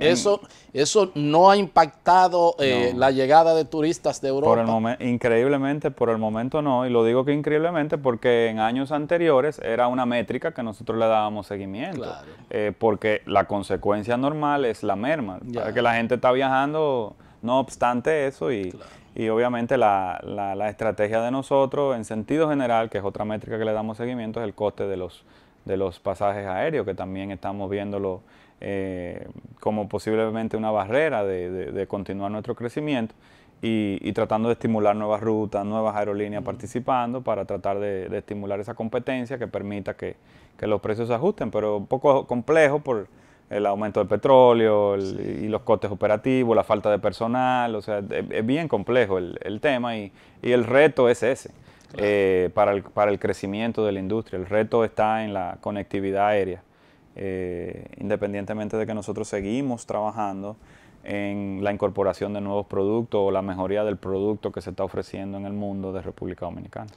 eso, eso no ha impactado eh, la llegada de turistas de Europa. increíblemente, por el momento no. Y lo digo que increíblemente porque en años anteriores era una métrica que nosotros le dábamos seguimiento. Eh, porque la consecuencia normal es la merma. que la gente está viajando no obstante eso y, obviamente la, la estrategia de nosotros en sentido general, que es otra métrica que le damos seguimiento, es el coste de los de los pasajes aéreos, que también estamos viéndolo eh, como posiblemente una barrera de, continuar nuestro crecimiento y, tratando de estimular nuevas rutas, nuevas aerolíneas participando para tratar de, estimular esa competencia que permita que, los precios se ajusten, pero un poco complejo por el aumento del petróleo y los costes operativos, la falta de personal, o sea, es, bien complejo el, tema y el reto es ese. Eh, para, el, para, el, crecimiento de la industria. El reto está en la conectividad aérea. Eh, independientemente de que nosotros seguimos trabajando en la incorporación de nuevos productos o la mejoría del producto que se está ofreciendo en el mundo de República Dominicana.